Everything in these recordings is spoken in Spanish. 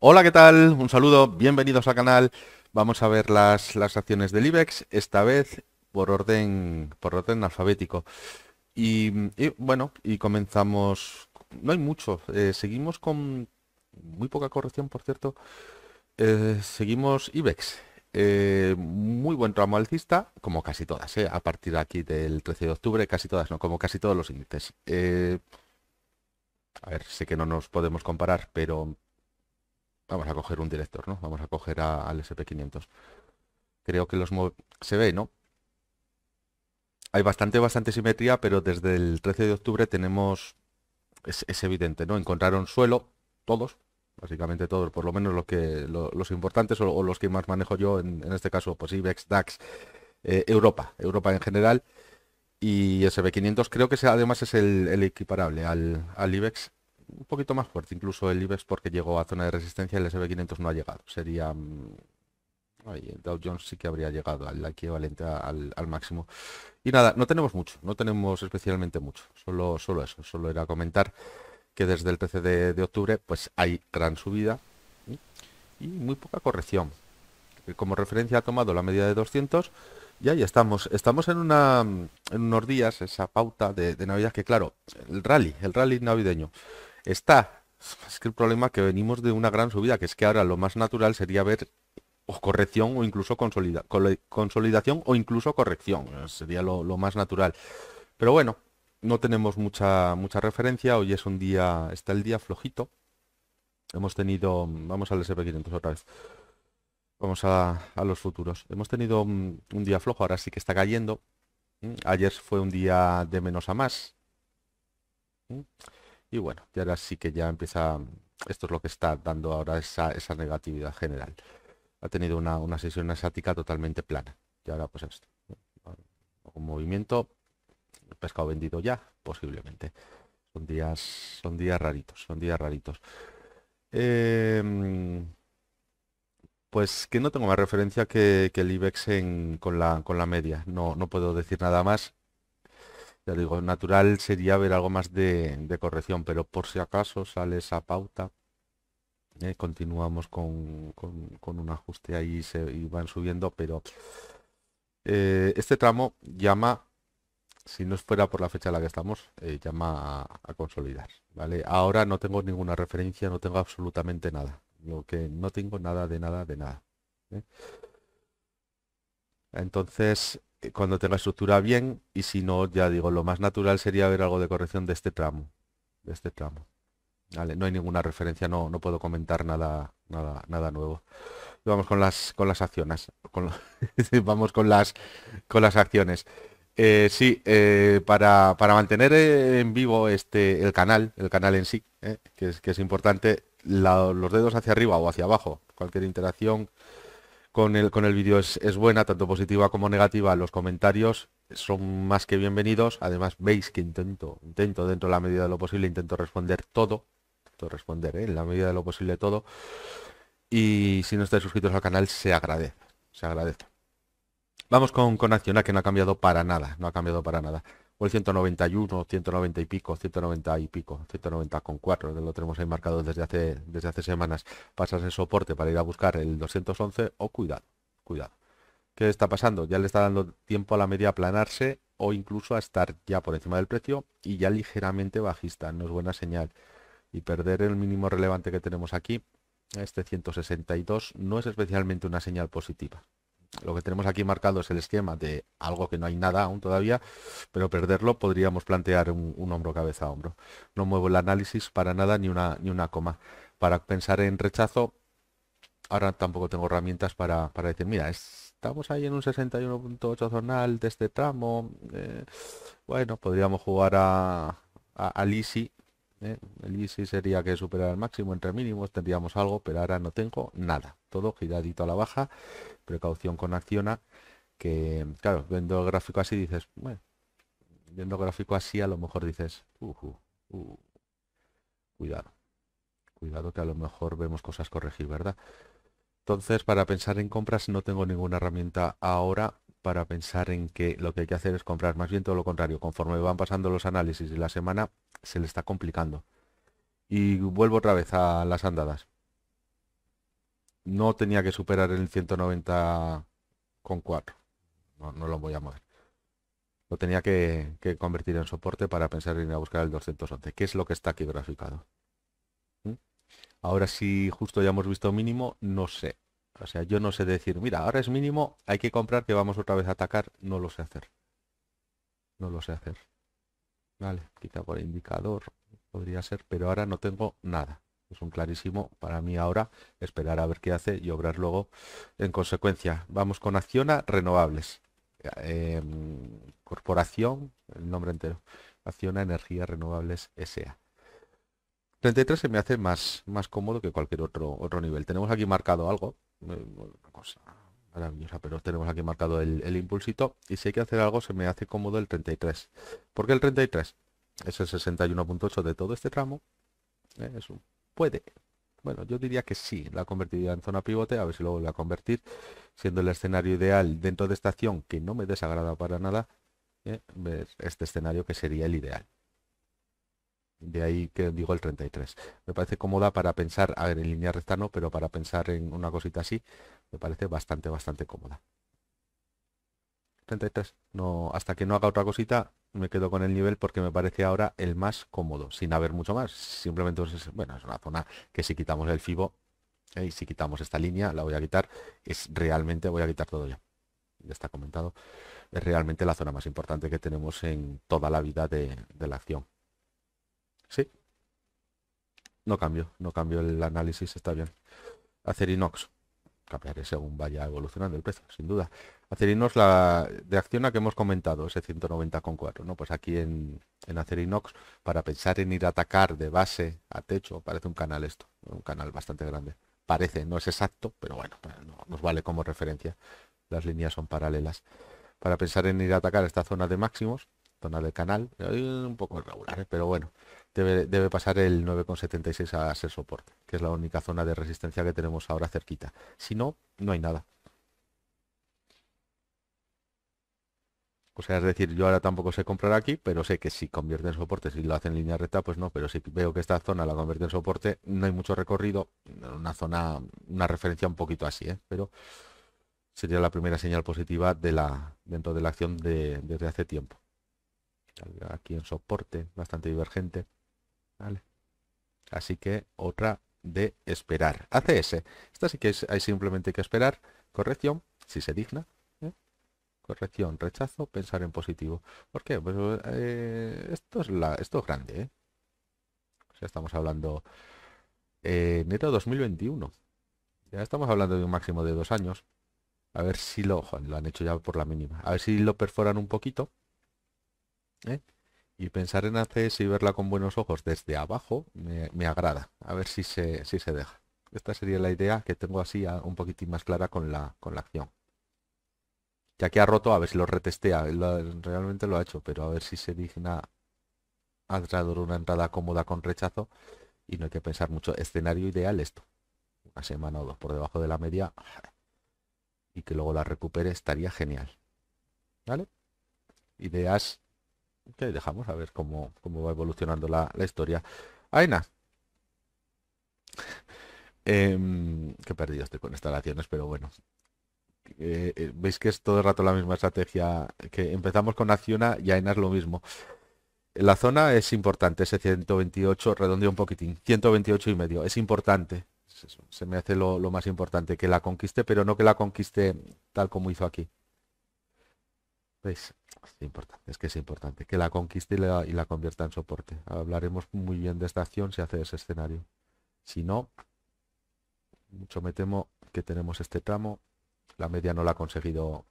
Hola, ¿qué tal? Un saludo, bienvenidos al canal. Vamos a ver las, las acciones del IBEX, esta vez por orden, por orden alfabético. Y, bueno, y comenzamos... No hay mucho, eh, seguimos con muy poca corrección, por cierto. Eh, seguimos IBEX. Eh, muy buen tramo alcista, como casi todas, a partir de aquí del 13 de octubre, casi todas, no, como casi todos los índices. a ver, sé que no nos podemos comparar, pero vamos a coger un director, ¿no? Vamos a coger al SP500. Creo que los se ve, ¿no? Hay bastante, bastante simetría, pero desde el 13 de octubre tenemos, es, evidente, ¿no? Encontraron suelo, todos, básicamente todos, por lo menos los, que, los importantes o, los que más manejo yo, en, este caso, pues IBEX, DAX, eh, Europa, Europa en general, y sp 500 creo que sea, además es el, equiparable al IBEX un poquito más fuerte. Incluso el IBEX porque llegó a zona de resistencia, el SB500 no ha llegado. Sería... Mm, el Dow Jones sí que habría llegado al equivalente al, máximo. Y nada, no tenemos mucho, no tenemos especialmente mucho. Solo, solo eso, solo era comentar que desde el 13 de, octubre pues hay gran subida y muy poca corrección. Eh, como referencia ha tomado la medida de 200 y ahí estamos. Estamos en, una, unos días, esa pauta de Navidad, que claro, el rally, el rally navideño está. Es que el problema que venimos de una gran subida, que es que ahora lo más natural sería ver o corrección o incluso consolidación o incluso corrección. Eh, sería lo, más natural. Pero bueno, no tenemos mucha, mucha referencia. Hoy es un día, está el día flojito. Hemos tenido, vamos al SP500 otra vez. Vamos a, los futuros. Hemos tenido un, un día flojo, ahora sí que está cayendo. Mm, ayer fue un día de menos a más. Mm. Y bueno, y ahora sí que ya empieza, mm, esto es lo que está dando ahora esa, negatividad general. Ha tenido una, sesión asiática totalmente plana. Y ahora pues esto. Un movimiento, pescado vendido ya, posiblemente. Son días, son días raritos, son días raritos. Em, pues que no tengo más referencia que, el IBEX con, la, con la media. No, no puedo decir nada más digo, natural sería ver algo más de, corrección, pero por si acaso sale esa pauta, eh, continuamos con, un ajuste ahí se, y van subiendo, pero eh, este tramo llama, si no fuera por la fecha en la que estamos, eh, llama a, consolidar. ¿vale? Ahora no tengo ninguna referencia, no tengo absolutamente nada. Lo que no tengo nada de nada de nada. Entonces, eh, cuando tenga estructura bien y si no, ya digo, lo más natural sería ver algo de corrección de este tramo. De este tramo. Vale, no hay ninguna referencia, no, no puedo comentar nada, nada, nada nuevo. Vamos con las con las acciones. vamos con las con las acciones. Eh, sí, eh, para, para, mantener en vivo este el canal, el canal en sí, que, es, que es importante, los dedos hacia arriba o hacia abajo, cualquier interacción, con el, con el vídeo es, buena, tanto positiva como negativa. Los comentarios son más que bienvenidos. Además, veis que intento, intento dentro de la medida de lo posible, intento responder todo. Intento responder ¿eh? en la medida de lo posible todo. Y si no estáis suscritos al canal, se agradece. Se agradece. Vamos con, con Acciona, que no ha cambiado para nada. No ha cambiado para nada o el 191, 190 y pico, 190 y pico, 190 con 4, lo tenemos ahí marcado desde hace, desde hace semanas. Pasas el soporte para ir a buscar el 211 o cuidado, cuidado. ¿Qué está pasando? Ya le está dando tiempo a la media a aplanarse o incluso a estar ya por encima del precio y ya ligeramente bajista, no es buena señal. Y perder el mínimo relevante que tenemos aquí, este 162, no es especialmente una señal positiva lo que tenemos aquí marcado es el esquema de algo que no hay nada aún todavía, pero perderlo podríamos plantear un, hombro cabeza a hombro. No muevo el análisis para nada ni una, ni una coma. Para pensar en rechazo, ahora tampoco tengo herramientas para, para decir, mira, estamos ahí en un 61.8 zonal de este tramo. Eh, bueno, podríamos jugar a, a, a ¿eh? El si sería que superara el máximo entre mínimos, tendríamos algo, pero ahora no tengo nada. Todo giradito a la baja, precaución con acciona, que claro, viendo el gráfico así dices, bueno, viendo gráfico así a lo mejor dices, uh, cuidado, cuidado que a lo mejor vemos cosas corregir, ¿verdad? Entonces, para pensar en compras no tengo ninguna herramienta ahora para pensar en que lo que hay que hacer es comprar, más bien todo lo contrario, conforme van pasando los análisis de la semana, se le está complicando. Y vuelvo otra vez a las andadas. No tenía que superar el 190 con 4. No, lo voy a mover. Lo tenía que, convertir en soporte para pensar en ir a buscar el 211, que es lo que está aquí graficado. ¿Mm? Ahora si justo ya hemos visto mínimo, no sé. O sea, yo no sé decir, mira, ahora es mínimo, hay que comprar que vamos otra vez a atacar. No lo sé hacer. No lo sé hacer. Vale, quita por indicador, podría ser, pero ahora no tengo nada. Es un clarísimo para mí ahora esperar a ver qué hace y obrar luego en consecuencia. Vamos con Acciona Renovables. Eh, corporación, el nombre entero. Acciona Energía Renovables S.A. 33 se me hace más, más cómodo que cualquier otro, otro nivel. Tenemos aquí marcado algo, una cosa maravillosa, pero tenemos aquí marcado el, impulsito y si hay que hacer algo se me hace cómodo el 33. Porque el 33? Es el 61.8 de todo este tramo. ¿eh? puede. Bueno, yo diría que sí, la convertiría en zona pivote, a ver si luego la convertir, siendo el escenario ideal dentro de esta acción que no me desagrada para nada, ¿eh? ver este escenario que sería el ideal. De ahí que digo el 33. Me parece cómoda para pensar, a ver, en línea recta no, pero para pensar en una cosita así, me parece bastante, bastante cómoda. 33. No, hasta que no haga otra cosita, me quedo con el nivel porque me parece ahora el más cómodo, sin haber mucho más. Simplemente, pues, es, bueno, es una zona que si quitamos el FIBO, eh, y si quitamos esta línea, la voy a quitar, es realmente, voy a quitar todo ya. Ya está comentado. Es realmente la zona más importante que tenemos en toda la vida de la acción. Sí. No cambio, no cambio el análisis, está bien. inox Cambiaré según vaya evolucionando el precio, sin duda. Acerinox, la de acción a que hemos comentado, ese 190,4, ¿no? Pues aquí en, en Acerinox, para pensar en ir a atacar de base a techo, parece un canal esto, un canal bastante grande. Parece, no es exacto, pero bueno, pues nos vale como referencia. Las líneas son paralelas. Para pensar en ir a atacar esta zona de máximos, zona del canal, eh, un poco irregular, ¿eh? pero bueno, debe, pasar el 9,76 a ser soporte, que es la única zona de resistencia que tenemos ahora cerquita. Si no, no hay nada. O sea, es decir, yo ahora tampoco sé comprar aquí, pero sé que si convierte en soporte, si lo hace en línea recta, pues no, pero si veo que esta zona la convierte en soporte, no hay mucho recorrido, una zona, una referencia un poquito así, ¿eh? pero sería la primera señal positiva de la, dentro de la acción de, desde hace tiempo. Aquí en soporte, bastante divergente. Así que otra de esperar. ACS. Esta sí que es, hay simplemente que esperar. Corrección, si se digna. ¿eh? Corrección, rechazo, pensar en positivo. ¿Por qué? Pues eh, esto, es la, esto es grande. ¿eh? estamos hablando eh, enero 2021. Ya estamos hablando de un máximo de dos años. A ver si lo, lo han hecho ya por la mínima. A ver si lo perforan un poquito. ¿Eh? Y pensar en ACS y verla con buenos ojos desde abajo me, agrada. A ver si se, si se deja. Esta sería la idea que tengo así ah, un poquitín más clara con la, con la acción. Ya que ha roto, a ver si lo retestea. realmente lo ha hecho, pero a ver si se digna a traer una entrada cómoda con rechazo. Y no hay que pensar mucho. Escenario ideal esto. Una semana o dos por debajo de la media. Y que luego la recupere estaría genial. ¿Vale? Ideas que dejamos a ver cómo, cómo va evolucionando la, historia. Aina. Em, qué perdido estoy con instalaciones, pero bueno. Eh, eh, Veis que es todo el rato la misma estrategia. Que empezamos con Acciona y Aina es lo mismo. La zona es importante, ese 128, redondeo un poquitín, 128 y medio, es importante. Se me hace lo más importante, que la conquiste, pero no que la conquiste tal como hizo aquí. Pues, es importante, es que es importante, que la conquiste y la, convierta en soporte. Hablaremos muy bien de esta acción si hace ese escenario. Si no, mucho me temo que tenemos este tramo. La media no la ha conseguido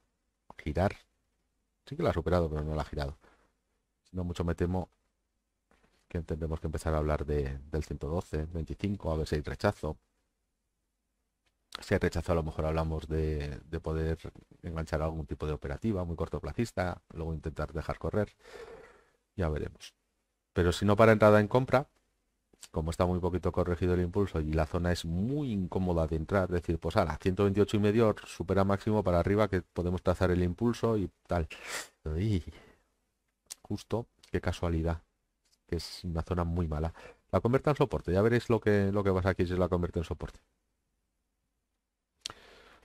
girar. Sí que la ha superado, pero no la ha girado. Si no, mucho me temo que tendremos que empezar a hablar de, del 112, 25, a ver si hay rechazo. Si ha rechazado, a lo mejor hablamos de, poder enganchar algún tipo de operativa muy cortoplacista, luego intentar dejar correr. Ya veremos. Pero si no para entrada en compra, como está muy poquito corregido el impulso y la zona es muy incómoda de entrar, decir, pues a la 128 y medio supera máximo para arriba que podemos trazar el impulso y tal. Y justo, qué casualidad, que es una zona muy mala. La convierta en soporte, ya veréis lo que, lo que pasa aquí si la convierte en soporte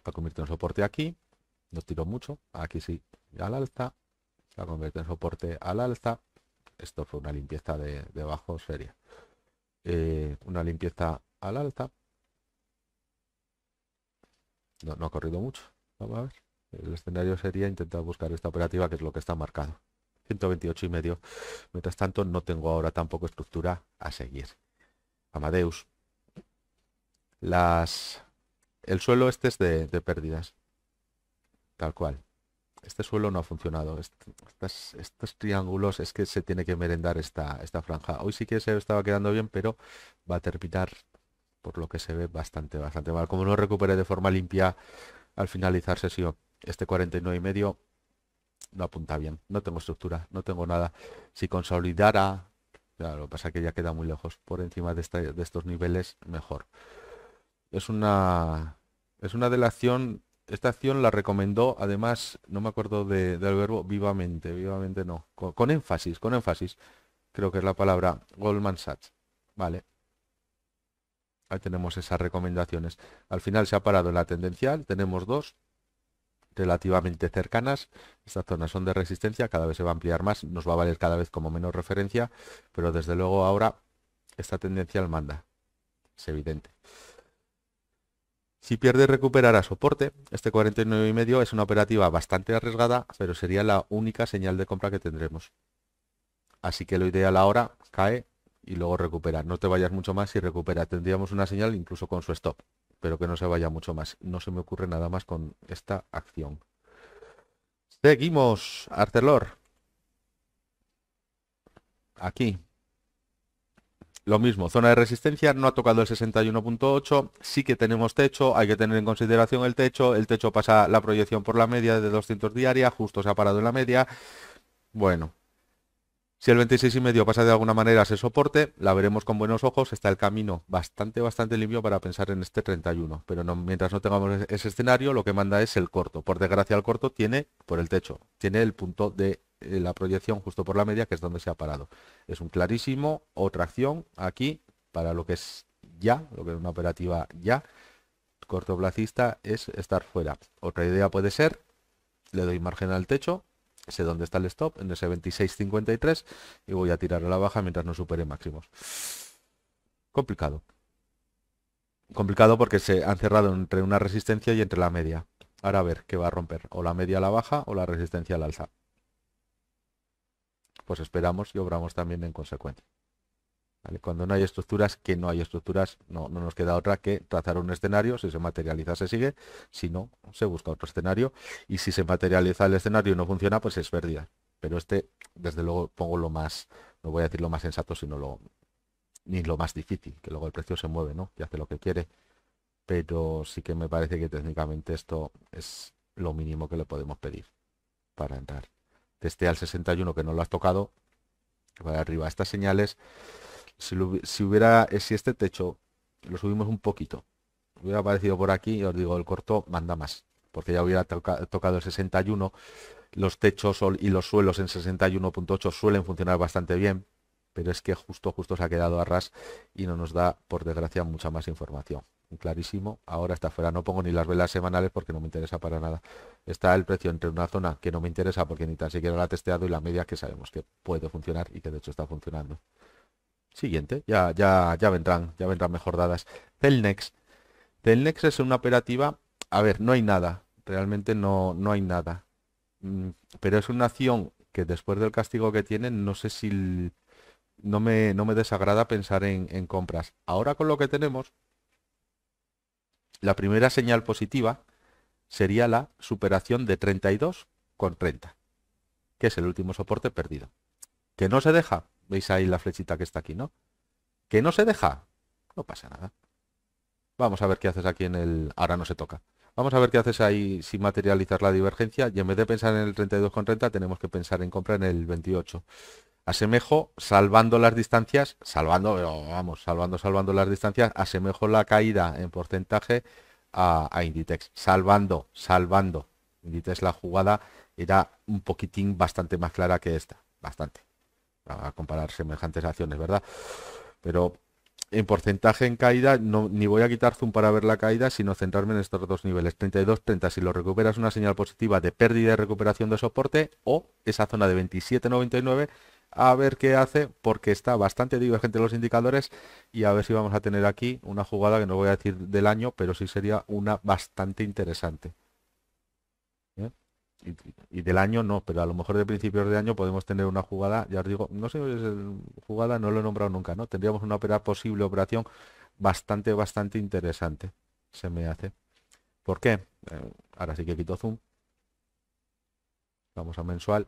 a convierte en soporte aquí, no tiró mucho, aquí sí, al alza, a convierte en soporte al alza, esto fue una limpieza de, de bajo seria, eh, una limpieza al alza, no, no ha corrido mucho, vamos a ver, el escenario sería intentar buscar esta operativa que es lo que está marcado, 128 y medio, mientras tanto no tengo ahora tampoco estructura a seguir. Amadeus, las el suelo este es de, pérdidas. Tal cual. Este suelo no ha funcionado. estos triángulos es que se tiene que merendar esta, esta franja. Hoy sí que se estaba quedando bien, pero va a terminar, por lo que se ve, bastante, bastante mal. Como no recupere de forma limpia al finalizar sesión este 49 y medio no apunta bien, no tengo estructura, no tengo nada. Si consolidara, lo que pasa es que ya queda muy lejos por encima de estos niveles, mejor. Es una, es una acción, Esta acción la recomendó, además, no me acuerdo del verbo, vivamente, vivamente no. Con, con, énfasis, con énfasis, creo que es la palabra Goldman Sachs. Vale. Ahí tenemos esas recomendaciones. Al final se ha parado en la tendencial, tenemos dos relativamente cercanas. Estas zonas son de resistencia, cada vez se va a ampliar más, nos va a valer cada vez como menos referencia, pero desde luego ahora esta tendencial manda. Es evidente. Si pierde a soporte. Este 49,5 es una operativa bastante arriesgada, pero sería la única señal de compra que tendremos. Así que lo ideal ahora cae y luego recupera. No te vayas mucho más y recupera. Tendríamos una señal incluso con su stop, pero que no se vaya mucho más. No se me ocurre nada más con esta acción. Seguimos, Arcelor. Aquí, lo mismo, zona de resistencia no ha tocado el 61.8, sí que tenemos techo, hay que tener en consideración el techo, el techo pasa la proyección por la media de 200 diaria, justo se ha parado en la media. Bueno, si el 26,5 pasa de alguna manera a ese soporte, la veremos con buenos ojos. Está el camino bastante, bastante limpio para pensar en este 31. Pero mientras no tengamos ese escenario, lo que manda es el corto. Por desgracia, el corto tiene, por el techo, tiene el punto de eh, la proyección justo por la media, que es donde se ha parado. Es un clarísimo, otra acción aquí, para lo que es ya, lo que es una operativa ya, cortoplacista, es estar fuera. Otra idea puede ser, le doy margen al techo, sé dónde está el stop, en ese 26.53, y voy a tirar a la baja mientras no supere máximos. Complicado. Complicado porque se han cerrado entre una resistencia y entre la media. Ahora a ver qué va a romper, o la media a la baja o la resistencia al alza pues esperamos y obramos también en consecuencia. Cuando no hay estructuras, que no hay estructuras, no, nos queda otra que trazar un escenario, si se materializa se sigue, si no, se busca otro escenario, y si se materializa el escenario y no funciona, pues es pérdida. Pero este, desde luego, pongo lo más, no voy a decir lo más sensato, sino lo ni lo más difícil, que luego el precio se mueve, ¿no? Y hace lo que quiere. Pero sí que me parece que técnicamente esto es lo mínimo que le podemos pedir para entrar esté al 61 que no lo has tocado, para arriba. Estas señales, si, hubiera, eh, si este techo lo subimos un poquito, hubiera aparecido por aquí, y os digo, el corto manda más, porque ya hubiera tocado el 61. Los techos y los suelos en 61.8 suelen funcionar bastante bien, pero es que justo, justo se ha quedado a ras y no nos da, por desgracia, mucha más información clarísimo. Ahora está fuera, no pongo ni las velas semanales porque no me interesa para nada. Está el precio entre una zona que no me interesa porque ni tan siquiera la ha testeado y la media que sabemos que puede funcionar y que de hecho está funcionando. Siguiente, ya, ya, ya vendrán, ya vendrán mejor dadas. Telnex. Telnex es una operativa, a ver, no hay nada, realmente no, no hay nada. Mm, pero es una acción que después del castigo que tienen, no sé si... no me, no me desagrada pensar en compras. Ahora con lo que tenemos, la primera señal positiva sería la superación de 32,30, que es el último soporte perdido. Que no se deja, veis ahí la flechita que está aquí, ¿no? Que no se deja, no pasa nada. Vamos a ver qué haces aquí en el... Ahora no se toca. Vamos a ver qué haces ahí sin materializar la divergencia. Y en vez de pensar en el 32,30, tenemos que pensar en compra en el 28 asemejo, salvando las distancias, salvando, eh, vamos, salvando, salvando las distancias, asemejo la caída en porcentaje a, Inditex. Salvando, salvando. Inditex la jugada era un poquitín bastante más clara que esta, bastante, a comparar semejantes acciones, ¿verdad? Pero en porcentaje en caída, no, ni voy a quitar zoom para ver la caída, sino centrarme en estos dos niveles, 32-30, si lo recuperas una señal positiva de pérdida y recuperación de soporte, o esa zona de 27-99 a ver qué hace, porque está bastante divergente los indicadores y a ver si vamos a tener aquí una jugada que no voy a decir del año, pero sí sería una bastante interesante. ¿Eh? Y, del año no, pero a lo mejor de principios de año podemos tener una jugada, ya os digo, no sé, es jugada no lo he nombrado nunca, ¿no? Tendríamos una posible operación bastante, bastante interesante, se me hace. ¿Por qué? Eh, ahora sí que quito zoom. Vamos a mensual.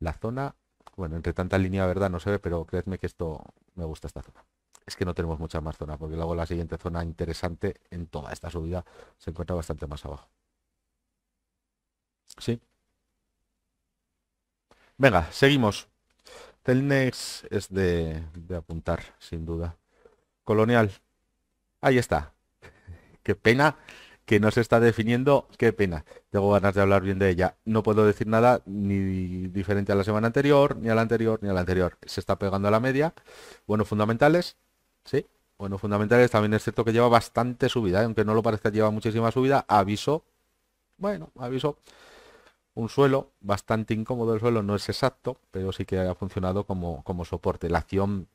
La zona bueno, entre tanta línea, verdad, no se ve, pero creedme que esto me gusta esta zona. Es que no tenemos mucha más zona, porque luego la siguiente zona interesante en toda esta subida se encuentra bastante más abajo. Sí. Venga, seguimos. Telnex es de, de apuntar, sin duda. Colonial. Ahí está. Qué pena que no se está definiendo, qué pena. Tengo ganas de hablar bien de ella. No puedo decir nada ni diferente a la semana anterior, ni a la anterior, ni a la anterior. Se está pegando a la media. Bueno, fundamentales, sí. Bueno, fundamentales también es cierto que lleva bastante subida, ¿eh? aunque no lo parezca, lleva muchísima subida. Aviso, bueno, aviso. Un suelo bastante incómodo el suelo, no es exacto, pero sí que ha funcionado como, como soporte. La acción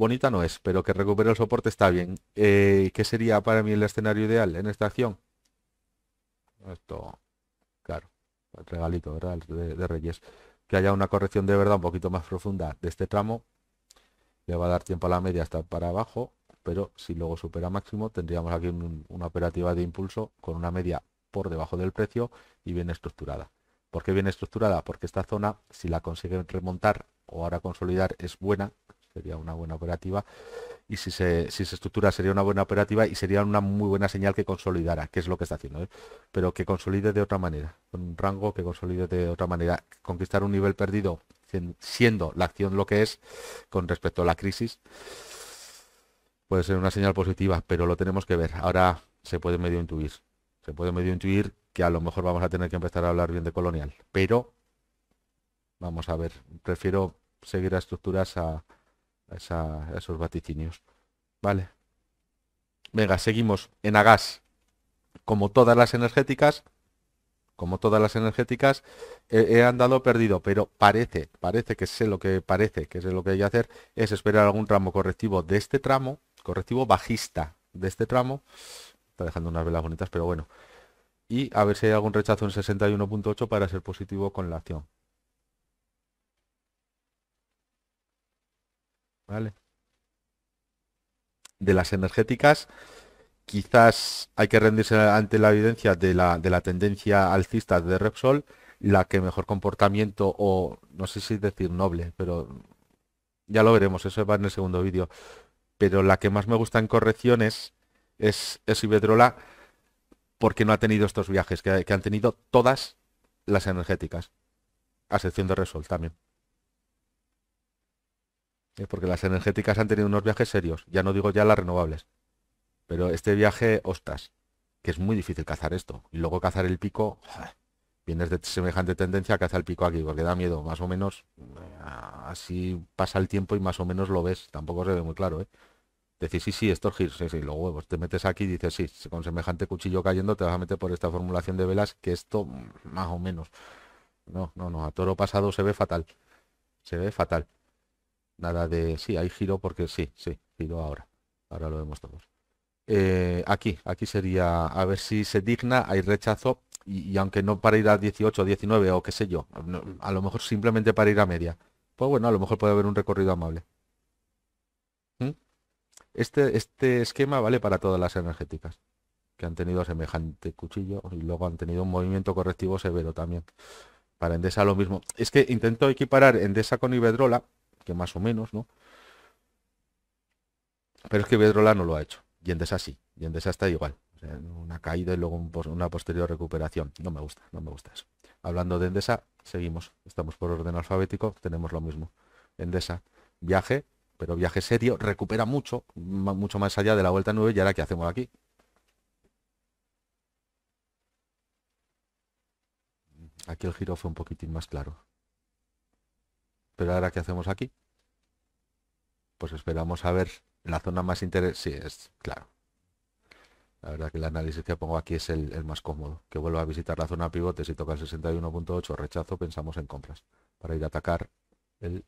bonita no es, pero que recupere el soporte está bien. Eh, ¿Qué sería para mí el escenario ideal en esta acción? Esto, claro, el regalito ¿verdad? De, Reyes. Que haya una corrección de verdad un poquito más profunda de este tramo. Le va a dar tiempo a la media hasta para abajo, pero si luego supera máximo tendríamos aquí una operativa de impulso con una media por debajo del precio y bien estructurada. ¿Por qué bien estructurada? Porque esta zona, si la consiguen remontar o ahora consolidar, es buena sería una buena operativa. Y si se, estructura sería una buena operativa y sería una muy buena señal que consolidara, que es lo que está haciendo, ¿eh? pero que consolide de otra manera, con un rango que consolide de otra manera. Conquistar un nivel perdido siendo la acción lo que es con respecto a la crisis puede ser una señal positiva, pero lo tenemos que ver. Ahora se puede medio intuir. Se puede medio intuir que a lo mejor vamos a tener que empezar a hablar bien de colonial. Pero vamos a ver. Prefiero seguir a estructuras a, a, esos vaticinios. Vale. Venga, seguimos. En Agas, como todas las energéticas, como todas las energéticas, he, andado perdido, pero parece, parece que sé lo que parece, que sé lo que hay que hacer, es esperar algún tramo correctivo de este tramo, correctivo bajista de este tramo. Está dejando unas velas bonitas, pero bueno. Y a ver si hay algún rechazo en 61.8 para ser positivo con la acción. De las energéticas, quizás hay que rendirse ante la evidencia de la, tendencia alcista de Repsol, la que mejor comportamiento o, no sé si decir noble, pero ya lo veremos, eso va en el segundo vídeo. Pero la que más me gusta en correcciones es, es porque no ha tenido estos viajes que, que han tenido todas las energéticas, a excepción de Repsol también porque las energéticas han tenido unos viajes serios, ya no digo ya las renovables, pero este viaje, ostras que es muy difícil cazar esto, y luego cazar el pico, vienes de semejante tendencia a cazar el pico aquí, porque da miedo, más o menos, eh, así pasa el tiempo y más o menos lo ves, tampoco se ve muy claro, ¿eh? Decís, sí, sí, es giros, sí, sí, luego Te metes aquí y dices, sí, con semejante cuchillo cayendo te vas a meter por esta formulación de velas que esto, mm, más o menos. No, no, no, a toro pasado se ve fatal. Se ve fatal. Nada de... Sí, hay giro porque sí, sí, giro ahora. Ahora lo vemos todos. Eh, aquí, aquí sería a ver si se digna, hay rechazo y, aunque no para ir a 18, 19 o qué sé yo, a lo mejor simplemente para ir a media. Pues bueno, a lo mejor puede haber un recorrido amable. ¿Mm? Este, este esquema vale para todas las energéticas que han tenido semejante cuchillo y luego han tenido un movimiento correctivo severo también. Para Endesa lo mismo. Es que intento equiparar Endesa con Iberdrola que más o menos, ¿no? Pero es que Vedrola no lo ha hecho. Y Endesa sí. Y Endesa está igual. una caída y luego una posterior recuperación. No me gusta, no me gusta eso. Hablando de Endesa, seguimos. Estamos por orden alfabético, tenemos lo mismo. Endesa, viaje, pero viaje serio, recupera mucho, mucho más allá de la vuelta 9 y ahora que hacemos aquí. Aquí el giro fue un poquitín más claro. Pero ahora, ¿qué hacemos aquí? Pues esperamos a ver la zona más interesante. Sí, es claro. La verdad que el análisis que pongo aquí es el, más cómodo. Que vuelva a visitar la zona pivote. Si toca el 61.8 rechazo, pensamos en compras. Para ir a atacar el,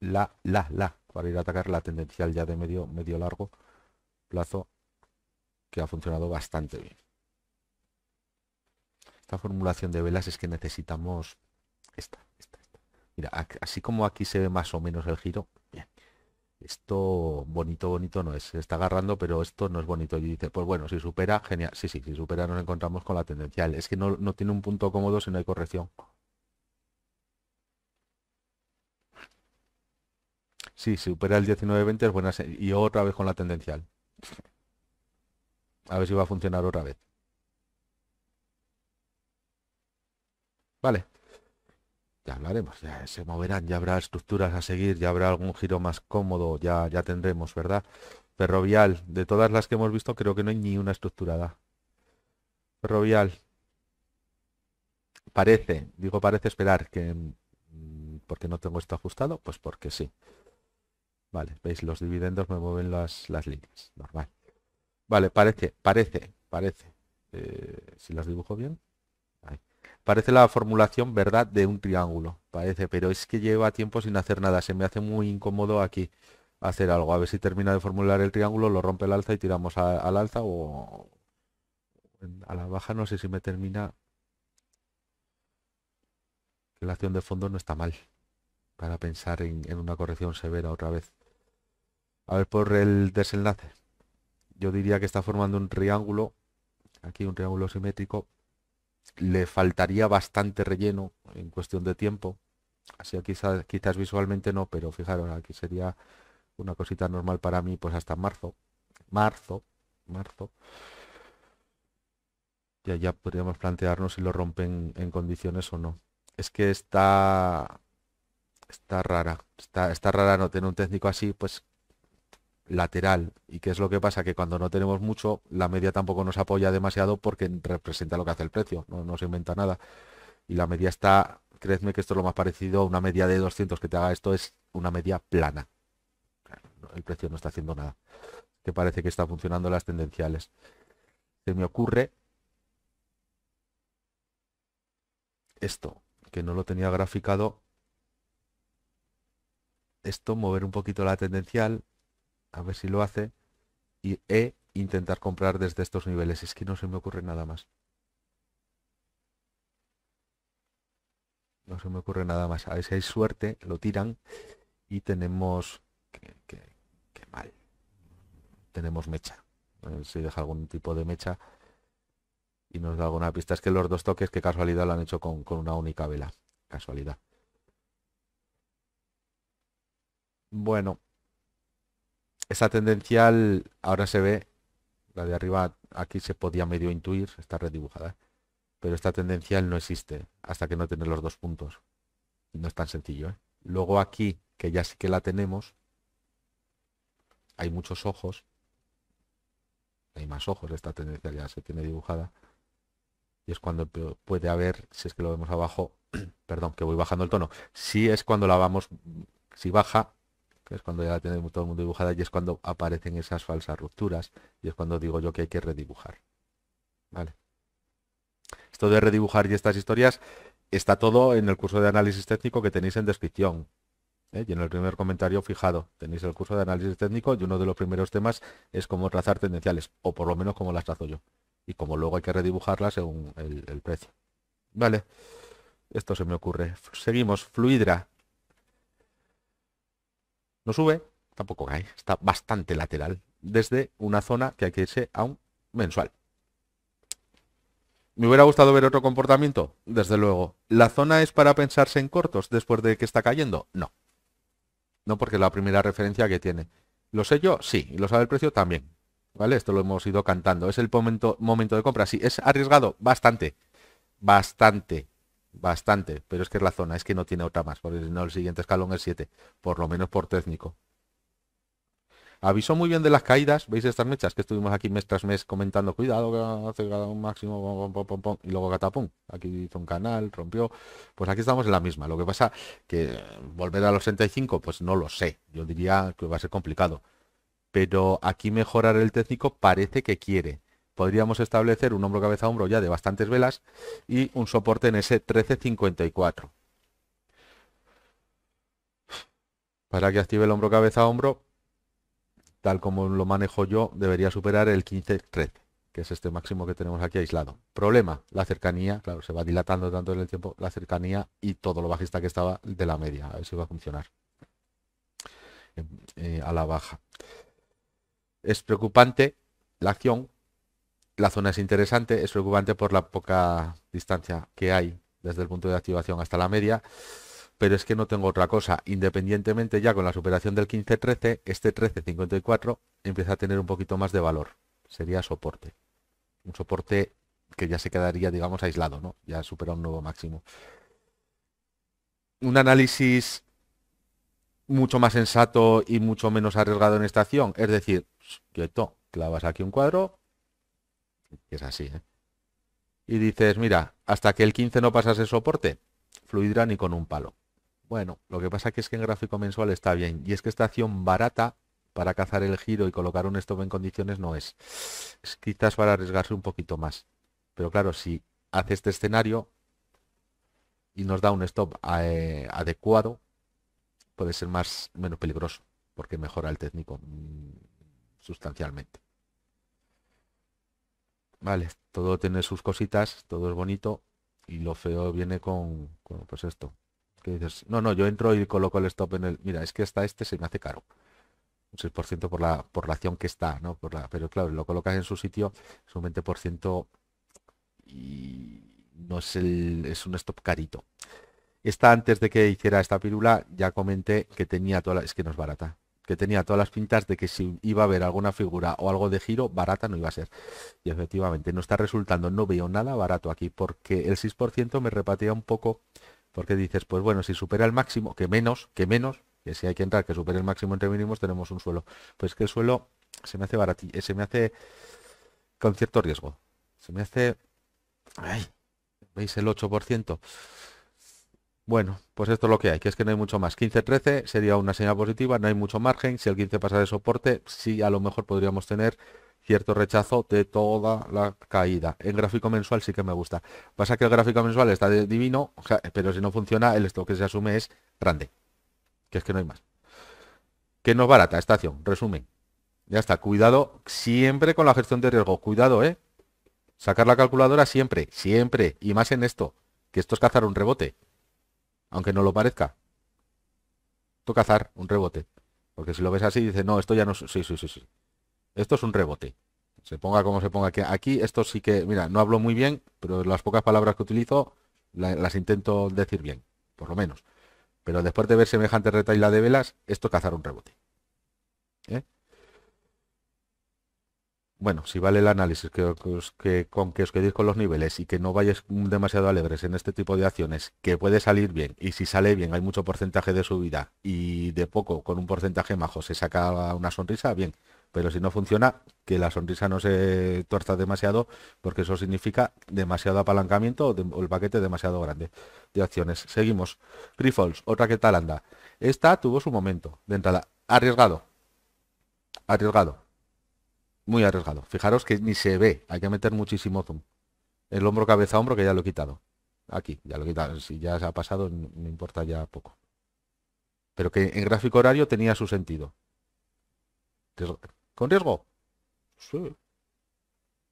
la, la, la. Para ir a atacar la tendencial ya de medio, medio largo plazo que ha funcionado bastante bien. Esta formulación de velas es que necesitamos esta, esta, Mira, así como aquí se ve más o menos el giro, Esto bonito, bonito no es. Se está agarrando, pero esto no es bonito. Y dice, pues bueno, si supera, genial. Sí, sí, si supera nos encontramos con la tendencial. Es que no, no tiene un punto cómodo si no hay corrección. Sí, si supera el 19-20 es buena. Y otra vez con la tendencial. A ver si va a funcionar otra vez. Vale ya hablaremos, ya se moverán, ya habrá estructuras a seguir, ya habrá algún giro más cómodo, ya, ya tendremos, ¿verdad? Ferrovial, de todas las que hemos visto, creo que no hay ni una estructurada. Ferrovial. Parece, digo parece esperar que... Mm, porque no tengo esto ajustado? Pues porque sí. Vale, veis, los dividendos me mueven las, líneas, normal. Vale, parece, parece, parece. Eh, si las dibujo bien, Parece la formulación, ¿verdad?, de un triángulo, parece, pero es que lleva tiempo sin hacer nada. Se me hace muy incómodo aquí hacer algo. A ver si termina de formular el triángulo, lo rompe el alza y tiramos al alza o a la baja. No sé si me termina. La acción de fondo no está mal para pensar en, en una corrección severa otra vez. A ver por el desenlace. Yo diría que está formando un triángulo. Aquí un triángulo simétrico le faltaría bastante relleno en cuestión de tiempo. Así que quizás, visualmente no, pero fijaros, aquí sería una cosita normal para mí, pues hasta marzo. Marzo, marzo. Y ya podríamos plantearnos si lo rompen en condiciones o no. Es que está. Está rara. Está, está rara no tener un técnico así, pues lateral. ¿Y qué es lo que pasa? Que cuando no tenemos mucho, la media tampoco nos apoya demasiado porque representa lo que hace el precio, no, se inventa nada. Y la media está, creedme que esto es lo más parecido a una media de 200 que te haga esto, es una media plana. El precio no está haciendo nada. Que parece que está funcionando las tendenciales. Se me ocurre esto, que no lo tenía graficado. Esto, mover un poquito la tendencial, a ver si lo hace, y, e intentar comprar desde estos niveles. Es que no se me ocurre nada más. No se me ocurre nada más. A ver si hay suerte, lo tiran y tenemos... Qué, mal. Tenemos mecha. si deja algún tipo de mecha y nos da alguna pista. Es que los dos toques, que casualidad, lo han hecho con una única vela. Casualidad. Bueno, esa tendencial ahora se ve, la de arriba aquí se podía medio intuir, está redibujada, pero esta tendencial no existe hasta que no tiene los dos puntos. No es tan sencillo. ¿eh? Luego aquí, que ya sí que la tenemos, hay muchos ojos, hay más ojos, esta tendencia ya se tiene dibujada, y es cuando puede haber, si es que lo vemos abajo, perdón, que voy bajando el tono, si es cuando la vamos, si baja, que es cuando ya la tenemos todo el mundo dibujada y es cuando aparecen esas falsas rupturas y es cuando digo yo que hay que redibujar. ¿Vale? Esto de redibujar y estas historias está todo en el curso de análisis técnico que tenéis en descripción. ¿eh? Y en el primer comentario fijado, tenéis el curso de análisis técnico y uno de los primeros temas es cómo trazar tendenciales, o por lo menos cómo las trazo yo. Y como luego hay que redibujarlas según el, el precio. Vale, esto se me ocurre. Seguimos, Fluidra. No sube, tampoco cae. Está bastante lateral desde una zona que hay que irse a un mensual. ¿Me hubiera gustado ver otro comportamiento? Desde luego. ¿La zona es para pensarse en cortos después de que está cayendo? No. No porque es la primera referencia que tiene. ¿Lo sé yo? Sí. ¿Y lo sabe el precio? También. ¿Vale? Esto lo hemos ido cantando. ¿Es el momento, momento de compra? Sí. ¿Es arriesgado? Bastante. Bastante bastante, pero es que es la zona, es que no tiene otra más, porque si no el siguiente escalón es 7, por lo menos por técnico. Avisó muy bien de las caídas, veis estas mechas que estuvimos aquí mes tras mes comentando, cuidado que hace un máximo, y luego catapum, aquí hizo un canal, rompió, pues aquí estamos en la misma, lo que pasa que eh, volver a los 65, pues no lo sé, yo diría que va a ser complicado, pero aquí mejorar el técnico parece que quiere, podríamos establecer un hombro cabeza hombro ya de bastantes velas y un soporte en ese 1354. Para que active el hombro cabeza hombro, tal como lo manejo yo, debería superar el 1513, que es este máximo que tenemos aquí aislado. Problema, la cercanía, claro, se va dilatando tanto en el tiempo, la cercanía y todo lo bajista que estaba de la media, a ver si va a funcionar eh, eh, a la baja. Es preocupante la acción la zona es interesante, es preocupante por la poca distancia que hay desde el punto de activación hasta la media, pero es que no tengo otra cosa. Independientemente ya con la superación del 15-13, este 13-54 empieza a tener un poquito más de valor. Sería soporte. Un soporte que ya se quedaría, digamos, aislado, ¿no? Ya supera un nuevo máximo. Un análisis mucho más sensato y mucho menos arriesgado en esta acción. Es decir, quieto, clavas aquí un cuadro, es así. ¿eh? Y dices, mira, hasta que el 15 no pasas el soporte, fluirá ni con un palo. Bueno, lo que pasa que es que en gráfico mensual está bien. Y es que esta acción barata para cazar el giro y colocar un stop en condiciones no es. Es quizás para arriesgarse un poquito más. Pero claro, si hace este escenario y nos da un stop eh, adecuado, puede ser más menos peligroso porque mejora el técnico mm, sustancialmente. Vale, todo tiene sus cositas, todo es bonito y lo feo viene con, pues esto. Que dices, no, no, yo entro y coloco el stop en el... Mira, es que hasta este se me hace caro. Un 6% por la, por la acción que está, ¿no? Por la, pero claro, lo colocas en su sitio, es un 20% y no es, el, es un stop carito. Esta antes de que hiciera esta pílula, ya comenté que tenía toda la... Es que no es barata que tenía todas las pintas de que si iba a haber alguna figura o algo de giro, barata no iba a ser. Y efectivamente, no está resultando, no veo nada barato aquí, porque el 6% me repatea un poco, porque dices, pues bueno, si supera el máximo, que menos, que menos, que si hay que entrar, que supere el máximo entre mínimos, tenemos un suelo. Pues que el suelo se me hace barato eh, se me hace con cierto riesgo. Se me hace... ¿Veis el 8%? Bueno, pues esto es lo que hay, que es que no hay mucho más. 15-13 sería una señal positiva, no hay mucho margen. Si el 15 pasa de soporte, sí a lo mejor podríamos tener cierto rechazo de toda la caída. En gráfico mensual sí que me gusta. Pasa que el gráfico mensual está divino, pero si no funciona, el stock que se asume es grande. Que es que no hay más. Que no es barata estación, resumen. Ya está, cuidado siempre con la gestión de riesgo. Cuidado, ¿eh? Sacar la calculadora siempre, siempre. Y más en esto, que esto es cazar un rebote aunque no lo parezca. Toca azar, un rebote. Porque si lo ves así, dice, no, esto ya no... Sí, sí, sí, sí. Esto es un rebote. Se ponga como se ponga. Aquí esto sí que, mira, no hablo muy bien, pero las pocas palabras que utilizo las intento decir bien, por lo menos. Pero después de ver semejante retaila de velas, esto cazar un rebote. ¿Eh? bueno, si vale el análisis que, con que os quedéis con los niveles y que no vayáis demasiado alegres en este tipo de acciones, que puede salir bien, y si sale bien hay mucho porcentaje de subida y de poco con un porcentaje majo se saca una sonrisa, bien. Pero si no funciona, que la sonrisa no se tuerza demasiado, porque eso significa demasiado apalancamiento o, el paquete demasiado grande de acciones. Seguimos. Grifols, otra que tal anda. Esta tuvo su momento de entrada. Arriesgado. Arriesgado muy arriesgado. Fijaros que ni se ve, hay que meter muchísimo zoom. El hombro cabeza hombro que ya lo he quitado. Aquí, ya lo he quitado. Si ya se ha pasado, no importa ya poco. Pero que en gráfico horario tenía su sentido. ¿Con riesgo? Sí.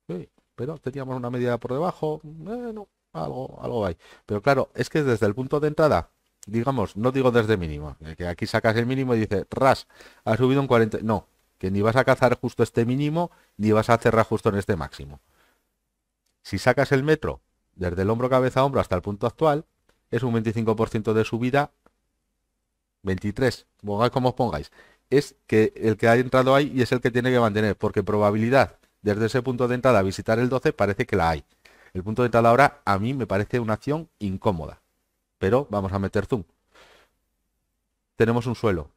Sí, pero teníamos una medida por debajo. Bueno, algo, algo hay. Pero claro, es que desde el punto de entrada, digamos, no digo desde mínimo, que aquí sacas el mínimo y dices, ras, ha subido un 40. No, que ni vas a cazar justo este mínimo, ni vas a cerrar justo en este máximo. Si sacas el metro desde el hombro cabeza hombro hasta el punto actual, es un 25% de subida, 23, pongáis como os pongáis, es que el que ha entrado ahí y es el que tiene que mantener, porque probabilidad desde ese punto de entrada a visitar el 12 parece que la hay. El punto de entrada ahora a mí me parece una acción incómoda, pero vamos a meter zoom. Tenemos un suelo,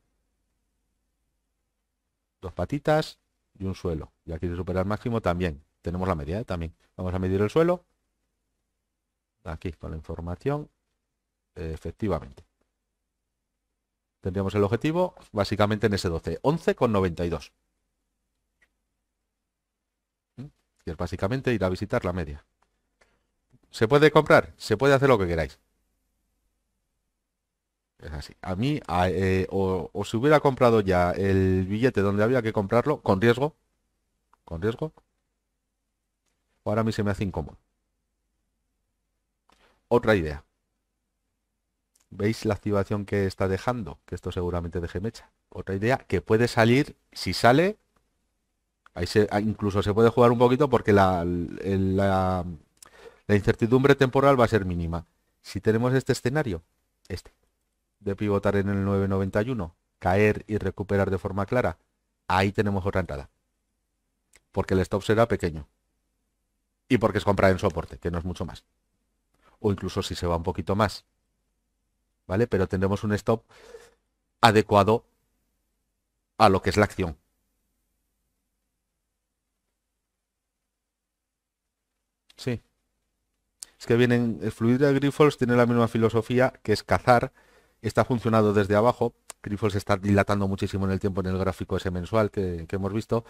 dos patitas y un suelo. Y aquí de superar máximo también. Tenemos la media, ¿eh? también. Vamos a medir el suelo. Aquí con la información. Efectivamente. Tendríamos el objetivo básicamente en ese 12. 11,92. ¿Mm? Que es básicamente ir a visitar la media. ¿Se puede comprar? Se puede hacer lo que queráis. Es así. A mí, eh, o, si hubiera comprado ya el billete donde había que comprarlo, con riesgo, con riesgo, o ahora a mí se me hace incómodo. Otra idea. ¿Veis la activación que está dejando? Que esto seguramente deje mecha. Otra idea que puede salir, si sale, ahí se, ah, incluso se puede jugar un poquito porque la incertidumbre temporal va a ser mínima. Si tenemos este escenario, este de pivotar en el 991, caer y recuperar de forma clara, ahí tenemos otra entrada. Porque el stop será pequeño. Y porque es comprar en soporte, que no es mucho más. O incluso si se va un poquito más. ¿Vale? Pero tendremos un stop adecuado a lo que es la acción. Sí. Es que vienen, el de Grifols tiene la misma filosofía que es cazar está funcionando desde abajo. se está dilatando muchísimo en el tiempo en el gráfico ese mensual que, hemos visto.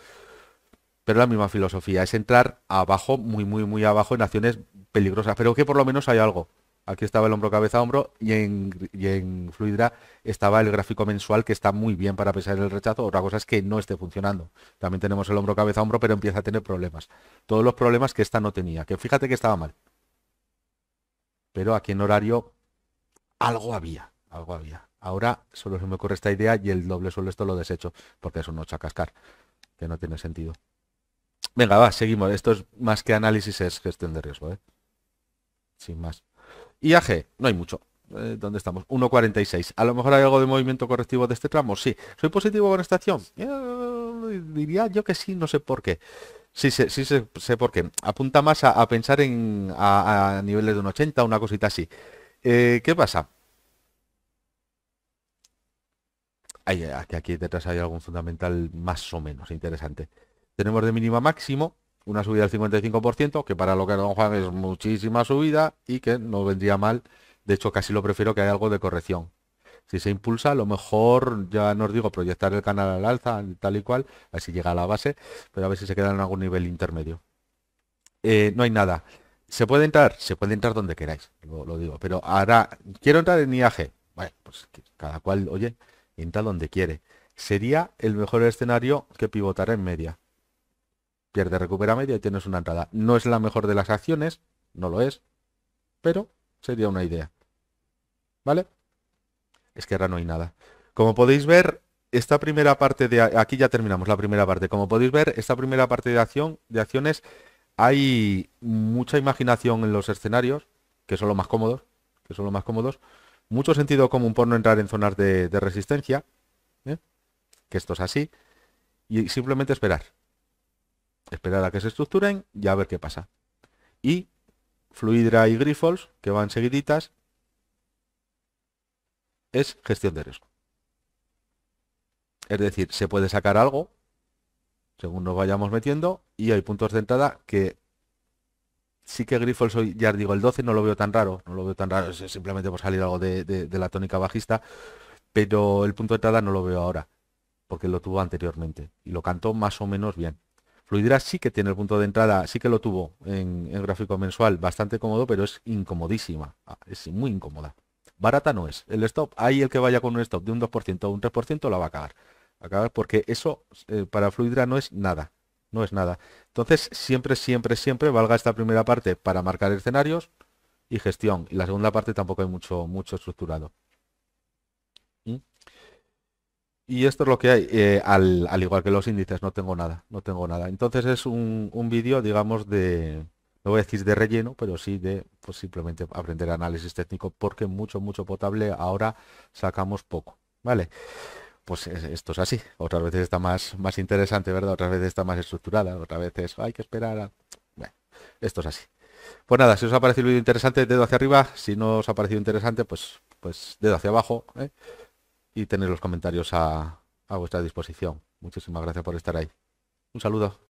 Pero la misma filosofía es entrar abajo, muy, muy, muy abajo en acciones peligrosas. Pero que por lo menos hay algo. Aquí estaba el hombro cabeza a hombro y en, y en Fluidra estaba el gráfico mensual que está muy bien para pesar el rechazo. Otra cosa es que no esté funcionando. También tenemos el hombro cabeza a hombro, pero empieza a tener problemas. Todos los problemas que esta no tenía. Que fíjate que estaba mal. Pero aquí en horario algo había. Ahora solo se me ocurre esta idea y el doble suelo esto lo desecho, porque es un 8 a cascar, que no tiene sentido. Venga, va, seguimos. Esto es más que análisis, es gestión de riesgo, ¿eh? Sin más. IAG, no hay mucho. Eh, ¿Dónde estamos? 1.46. ¿A lo mejor hay algo de movimiento correctivo de este tramo? Sí. ¿Soy positivo con esta acción? Eh, diría yo que sí, no sé por qué. Sí, sí, sí, sé por qué. Apunta más a, pensar en a, niveles de un 80, una cosita así. ¿Qué pasa? Hay, aquí, detrás hay algún fundamental más o menos interesante. Tenemos de mínimo a máximo una subida del 55%, que para lo que don Juan es muchísima subida y que no vendría mal. De hecho, casi lo prefiero que hay algo de corrección. Si se impulsa, a lo mejor, ya no os digo, proyectar el canal al alza, tal y cual, así llega a la base, pero a ver si se queda en algún nivel intermedio. Eh, no hay nada. ¿Se puede entrar? Se puede entrar donde queráis, lo, digo. Pero ahora, quiero entrar en IAG. Bueno, pues cada cual, oye, pinta donde quiere. Sería el mejor escenario que pivotar en media. Pierde, recupera media y tienes una entrada. No es la mejor de las acciones, no lo es, pero sería una idea. ¿Vale? Es que ahora no hay nada. Como podéis ver, esta primera parte de... Aquí ya terminamos la primera parte. Como podéis ver, esta primera parte de, acción, de acciones hay mucha imaginación en los escenarios, que son los más cómodos, que son los más cómodos, mucho sentido común por no entrar en zonas de, resistencia, ¿eh? que esto es así, y simplemente esperar. Esperar a que se estructuren y a ver qué pasa. Y Fluidra y Grifols, que van seguiditas, es gestión de riesgo. Es decir, se puede sacar algo según nos vayamos metiendo y hay puntos de entrada que sí que Grifols ya digo, el 12 no lo veo tan raro, no lo veo tan raro, simplemente por salir algo de, la tónica bajista, pero el punto de entrada no lo veo ahora, porque lo tuvo anteriormente y lo cantó más o menos bien. Fluidra sí que tiene el punto de entrada, sí que lo tuvo en, el gráfico mensual, bastante cómodo, pero es incomodísima, ah, es muy incómoda. Barata no es. El stop, ahí el que vaya con un stop de un 2% o un 3% la va a cagar. porque eso eh, para Fluidra no es nada no es nada. Entonces, siempre, siempre, siempre valga esta primera parte para marcar escenarios y gestión. Y la segunda parte tampoco hay mucho, mucho estructurado. ¿Mm? Y esto es lo que hay, eh, al, igual que los índices, no tengo nada, no tengo nada. Entonces es un, vídeo, digamos, de, no voy a decir de relleno, pero sí de pues, simplemente aprender análisis técnico, porque mucho, mucho potable ahora sacamos poco. ¿Vale? pues esto es así. Otras veces está más, más interesante, ¿verdad? Otras veces está más estructurada, otras veces hay que esperar a... Bueno, esto es así. Pues nada, si os ha parecido el interesante, dedo hacia arriba. Si no os ha parecido interesante, pues, pues dedo hacia abajo. ¿eh? Y tener los comentarios a vuestra disposición. Muchísimas gracias por estar ahí. Un saludo.